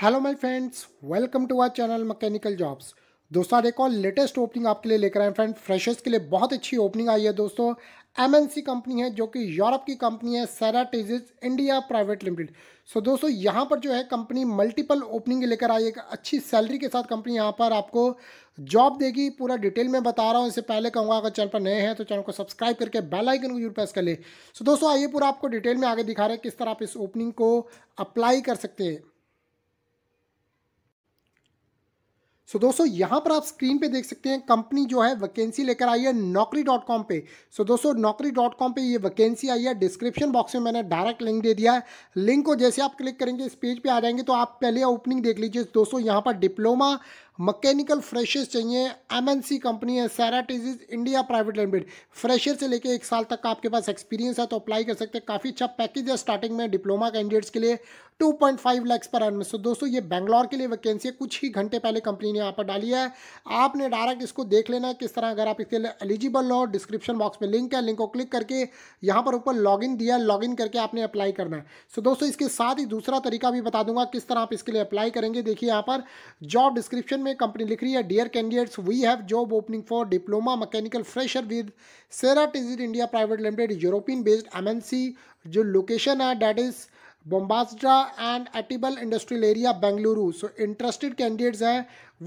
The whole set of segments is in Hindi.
hello my friends welcome to our channel mechanical jobs दोस्तों आज एक और लेटेस्ट ओपनिंग आपके लिए लेकर आए फ्रेंड फ्रेशर्स के लिए बहुत अच्छी ओपनिंग आई है दोस्तों एमएनसी कंपनी है जो कि यूरोप की कंपनी है Ceratizit India private limited so दोस्तों यहाँ पर जो है कंपनी मल्टीपल ओपनिंग लेकर आई एक अच्छी सैलरी के साथ कंपनी यहाँ पर आपको जॉब देगी पूरा डिटेल में बता रहा हूँ इससे पहले कहूँगा अगर चैनल पर नए हैं तो चैनल को सब्सक्राइब करके बेल आइकन को जरूर प्रेस कर ले सो दोस्तों आइए पूरा आपको डिटेल में आगे दिखा रहे हैं किस तरह आप इस ओपनिंग को अप्लाई कर सकते हैं सो so, दोस्तों यहाँ पर आप स्क्रीन पे देख सकते हैं कंपनी जो है वैकेंसी लेकर आई है नौकरी डॉट कॉम पे सो so, दोस्तों नौकरी डॉट कॉम पर ये वैकेंसी आई है डिस्क्रिप्शन बॉक्स में मैंने डायरेक्ट लिंक दे दिया है लिंक को जैसे आप क्लिक करेंगे इस पेज पे आ जाएंगे तो आप पहले ओपनिंग देख लीजिए दोस्तों यहाँ पर डिप्लोमा मकैनिकल फ्रेशर्स चाहिए एमएनसी कंपनी है Ceratizit India private limited fresher से लेके एक साल तक का आपके पास एक्सपीरियंस है तो अप्लाई कर सकते हैं काफ़ी अच्छा पैकेज है स्टार्टिंग में डिप्लोमा कैंडिडेट्स के लिए 2.5 लैक्स पर एन में सो दोस्तों ये बैंगलोर के लिए वैकेंसी है कुछ ही घंटे पहले कंपनी ने यहाँ पर डाली है आपने डायरेक्ट इसको देख लेना है किस तरह अगर आप इसके लिए एलिजिबल हो डिस्क्रिप्शन बॉक्स में लिंक है लिंक को क्लिक करके यहाँ पर ऊपर लॉगिन दिया है लॉगिन करके आपने अप्लाई करना है सो दोस्तों इसके साथ ही दूसरा तरीका भी बता दूंगा किस तरह आप इसके लिए अप्लाई करेंगे देखिए यहाँ पर जॉब डिस्क्रिप्शन में कंपनी लिख रही है dear candidates we have job opening for diploma mechanical fresher with Ceratizit India private limited European based MNC जो लोकेशन है that is Bommasandra and Attibele industrial area Bengaluru so interested candidates हैं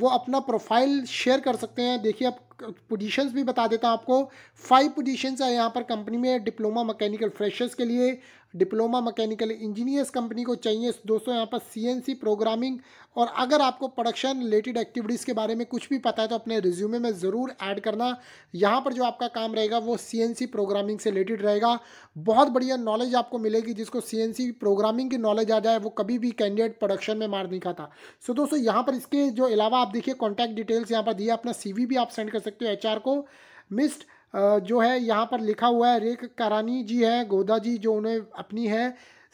वो अपना प्रोफाइल शेयर कर सकते हैं देखिए अब पोजीशंस भी बता देता हूँ आपको फाइव पोजीशंस है यहाँ पर कंपनी में डिप्लोमा मैकेनिकल फ्रेशर्स के लिए डिप्लोमा मैकेनिकल इंजीनियर्स कंपनी को चाहिए दोस्तों यहाँ पर सीएनसी प्रोग्रामिंग और अगर आपको प्रोडक्शन रिलेटेड एक्टिविटीज़ के बारे में कुछ भी पता है तो अपने रिज्यूमे में ज़रूर ऐड करना यहाँ पर जो आपका काम रहेगा वो सी प्रोग्रामिंग से रिलेटेड रहेगा बहुत बढ़िया नॉलेज आपको मिलेगी जिसको सी प्रोग्रामिंग की नॉलेज आ जाए वो कभी भी कैंडिडेट प्रोडक्शन में मार नहीं खाता सो दोस्तों यहाँ पर इसके जो अलावा आप देखिए कॉन्टैक्ट डिटेल्स यहाँ पर दिए अपना सी भी आप सेंड कर सकते हो एचआर को मिस्ड जो है यहाँ पर लिखा हुआ है रेख करानी जी है गोदा जी जो उन्हें अपनी है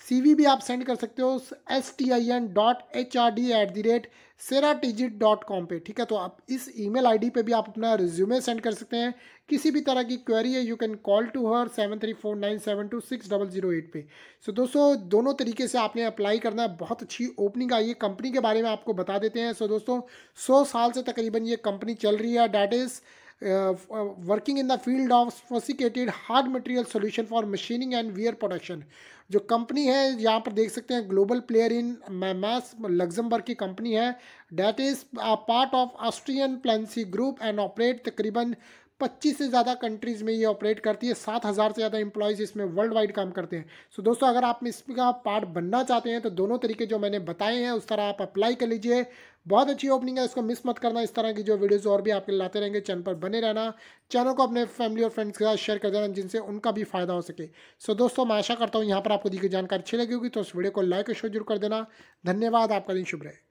सी भी आप सेंड कर सकते हो S T I N dot H R D at the rate Ceratizit dot com पर ठीक है तो आप इस ई मेल आई डी पर भी आप अपना रिज्यूमे सेंड कर सकते हैं किसी भी तरह की क्वेरी है you can call to her seven three four nine seven two six double zero eight पे सो so, दोस्तों दोनों तरीके से आपने अप्लाई करना है बहुत अच्छी ओपनिंग आई है कंपनी के बारे में आपको बता देते हैं सो so, दोस्तों सौ साल से तकरीबन ये कंपनी चल रही है that is working in the field of sophisticated hard material solution for machining and wear production जो कंपनी है यहाँ पर देख सकते हैं global player in Mamer Luxembourg की कंपनी है that is part of Austrian Plansee group and operate तकरीबन पच्चीस से ज़्यादा कंट्रीज़ में ये ऑपरेट करती है सात हज़ार से ज़्यादा एम्प्लॉयज़ इसमें वर्ल्ड वाइड काम करते हैं सो so, दोस्तों अगर आप इसका पार्ट बनना चाहते हैं तो दोनों तरीके जो मैंने बताए हैं उस तरह आप अप्लाई कर लीजिए बहुत अच्छी ओपनिंग है इसको मिस मत करना इस तरह की जो वीडियोज़ और भी आपके लाते रहेंगे चैनल पर बने रहना चैनल को अपने फैमिली और फ्रेंड्स के साथ शेयर कर देना जिनसे उनका भी फायदा हो सके सो so, दोस्तों मैं आशा करता हूँ यहाँ पर आपको दी गई जानकारी अच्छी लगी होगी तो उस वीडियो को लाइक और शेयर जरूर कर देना धन्यवाद आपका दिन शुभ रहे